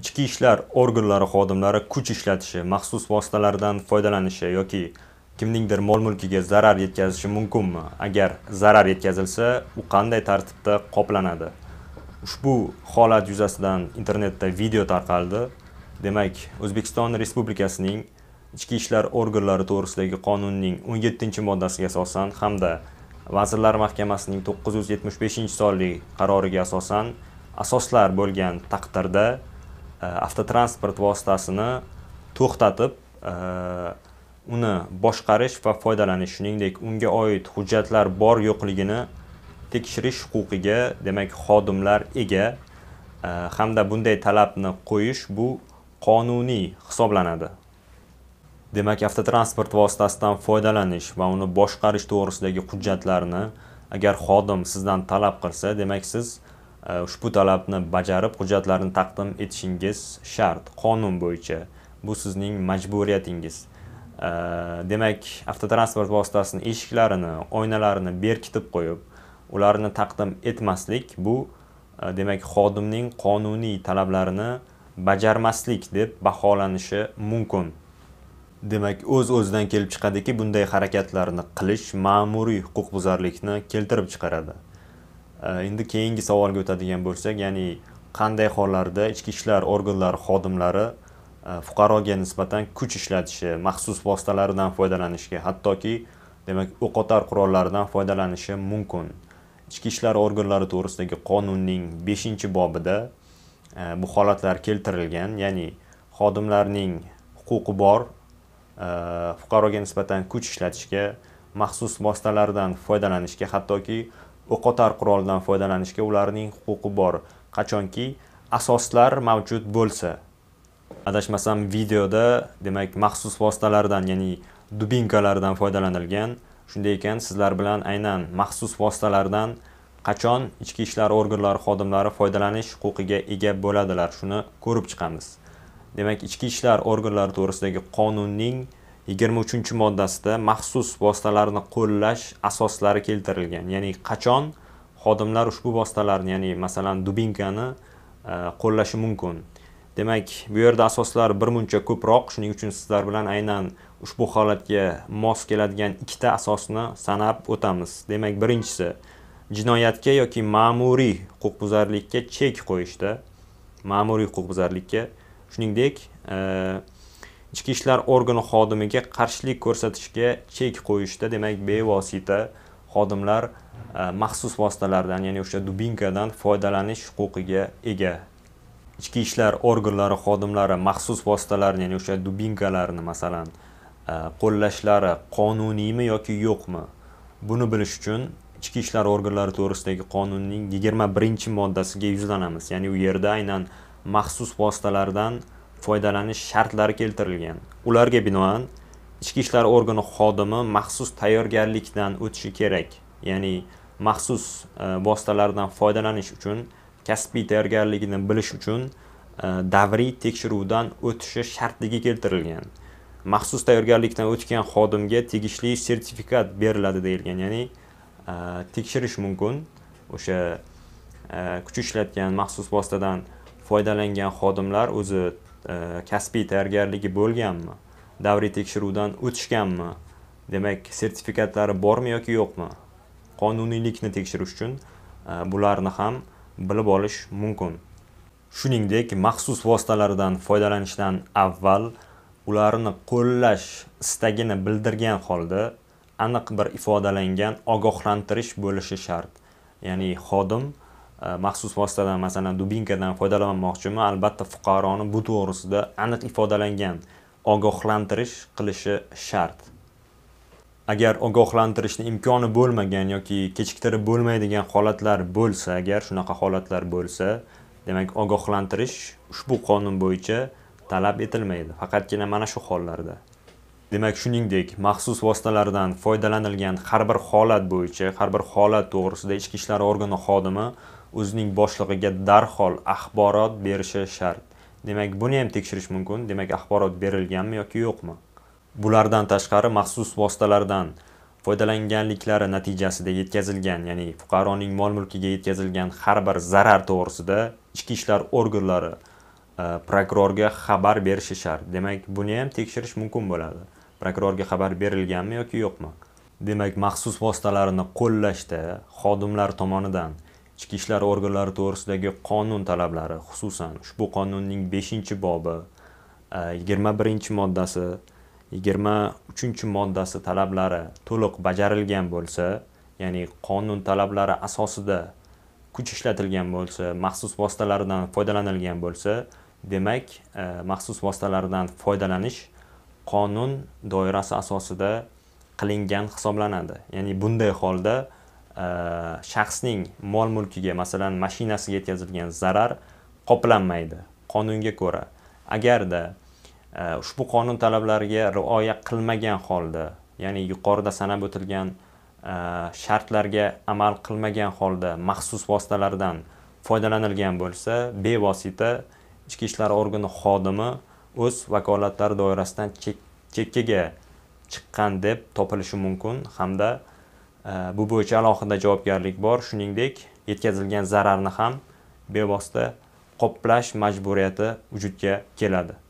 ichki ishlar organlari xodimlari kuch ishlatishi maxsus vositalardan foydalanishi yoki kimningdir mol mulkiga zarar yetkazishi mumkinmi agar zarar yetkazilsa u qanday tartibda qoplanadi ushbu holat yuzasidan internetda video tarqaldi demak o'zbekiston respublikasining ichki ishlar organlari to'g'risidagi qonunning 17 moddasiga asosan hamda vazirlar mahkamasining 975 sonli qaroriga asosan asoslar bo'lgan taqdirda avtotransport vositasini to'xtatib uni boshqarish va foydalanish shuningdek unga oid hujjatlar bor yo'qligini tekshirish huquqiga demak xodimlar ega э, hamda bunday talabni qo'yish bu qonuniy hisoblanadi demak avtotransport vositasidan foydalanish va uni boshqarish to'g'risidagi hujjatlarni agar xodim sizdan talab qilsa demak siz Э, ushbu talabni bajarib hujjatlarni taqdim etishingiz shart qonun bo'yicha bu sizning majburiyatingiz э, demak avtotransport vositasini eshiklarini oynalarini berkitib qo'yib ularni taqdim etmaslik bu э, demak xodimning qonuniy talablarini bajarmaslik deb baholanishi mumkin demak o'z o'zidan kelib chiqadiki bunday harakatlarni qilish ma'muriy huquqbuzarlikni keltirib chiqaradi Э, endi keyingi savolga o'tadigan bo'lsak ya'ni qanday hollarda ichki ishlar organlari xodimlari e, fuqaroga nisbatan kuch ishlatishi maxsus vositalardan foydalanishga hattoki demak o'q otar qurollardan foydalanishi mumkin ichki ishlar organlari to'g'risidagi qonunning 5 bobida e, bu holatlar keltirilgan ya'ni xodimlarning huquqi bor e, fuqaroga nisbatan kuch ishlatishga maxsus vositalardan foydalanishga hattoki o'qotar quroldan foydalanishga ularning huquqi bor qachonki asoslar mavjud bo'lsa adashmasam videoda demak maxsus vositalardan ya'ni dubinkalardan foydalanilgan shunday ekan sizlar bilan aynan maxsus vositalardan qachon ichki ishlar organlari xodimlari foydalanish huquqiga ega bo'ladilar shuni ko'rib chiqamiz demak ichki ishlar organlari to'g'risidagi qonunning 23 moddasida maxsus vositalarni qo'llash asoslari keltirilgan ya'ni qachon xodimlar ushbu vositalarni ya'ni masalan dubinkani e, qo'llashi mumkin demak bu yerda asoslar bir muncha ko'proq shuning uchun sizlar bilan aynan ushbu holatga mos keladigan ikkita asosni sanab o'tamiz demak birinchisi jinoyatga yoki ma'muriy huquqbuzarlikka chek qo'yishda ma'muriy huquqbuzarlikka shuningdek e, ichki ishlar organi xodimiga qarshilik ko'rsatishga chek qo'yishda demak bevosita xodimlar e, maxsus vositalardan ya'ni o'sha dubinkadan foydalanish huquqiga ega ichki ishlar organlari xodimlari maxsus vositalarni ya'ni o'sha dubinkalarni masalan e, qo'llashlari qonuniymi yoki yo'qmi buni bilish uchun ichki ishlar organlari to'g'risidagi qonunning 21 moddasiga yuzlanamiz ya'ni u yerda aynan maxsus vositalardan foydalanish shartlari keltirilgan ularga binoan ichki ishlar organi xodimi maxsus tayyorgarlikdan o'tishi kerak ya'ni maxsus e, vositalardan foydalanish uchun kasbiy tayyorgarligini bilish uchun e, davriy tekshiruvdan o'tishi shartligi keltirilgan maxsus tayyorgarlikdan o'tgan xodimga tegishli sertifikat beriladi deyilgan ya'ni e, tekshirish mumkin o'sha kuch ishlatgan maxsus vositadan foydalangan xodimlar o'zi Э, kasbiy tayyorgarligi bo'lganmi davriy tekshiruvdan o'tishganmi demak sertifikatlari bormi yoki yo'qmi qonuniylikni tekshirish uchun e, bularni ham bilib olish mumkin shuningdek maxsus vositalardan foydalanishdan avval ularni qo'llash istagini bildirgan holda aniq bir ifodalangan ogohlantirish bo'lishi shart ya'ni xodim Э, maxsus vositadan masalan dubinkadan foydalanmoqchimi albatta fuqaroni bu to'g'risida aniq ifodalangan ogohlantirish qilishi shart agar ogohlantirishni imkoni bo'lmagan yoki kechiktirib bo'lmaydigan holatlar bo'lsa agar shunaqa holatlar bo'lsa demak ogohlantirish ushbu qonun bo'yicha talab etilmaydi faqatgina mana shu hollarda demak shuningdek maxsus vositalardan foydalanilgan har bir holat bo'yicha har bir holat to'g'risida ichki ishlar organi xodimi o'zining boshlig'iga darhol axborot berishi shart demak buni ham tekshirish mumkin demak axborot berilganmi yoki yo'qmi bulardan tashqari maxsus vositalardan foydalanganliklari natijasida yetkazilgan ya'ni fuqaroning mol mulkiga yetkazilgan har bir zarar to'g'risida ichki ishlar organlari e, prokurorga xabar berishi shart demak buni ham tekshirish mumkin bo'ladi prokurorga xabar berilganmi yoki yo'qmi demak maxsus vositalarni qo'llashda xodimlar tomonidan ichki ishlar organlari to'g'risidagi qonun talablari xususan ushbu qonunning 5 bobi 21 e, moddasi 23 moddasi talablari to'liq bajarilgan bo'lsa ya'ni qonun talablari asosida kuch ishlatilgan bo'lsa maxsus vositalardan foydalanilgan bo'lsa demak e, maxsus vositalardan foydalanish qonun doirasi asosida qilingan hisoblanadi ya'ni bunday holda Э, shaxsning mol mulkiga masalan mashinasiga yetkazilgan zarar qoplanmaydi qonunga ko'ra agarda e, ushbu qonun talablariga rioya qilmagan holda ya'ni yuqorida sanab o'tilgan e, shartlarga amal qilmagan holda maxsus vositalardan foydalanilgan bo'lsa bevosita ichki ishlar organi xodimi o'z vakolatlari doirasidan chekkaga chiqqan deb topilishi mumkin hamda Э, bu bo'yicha alohida javobgarlik bor shuningdek yetkazilgan zararni ham bevosita qoplash majburiyati vujudga keladi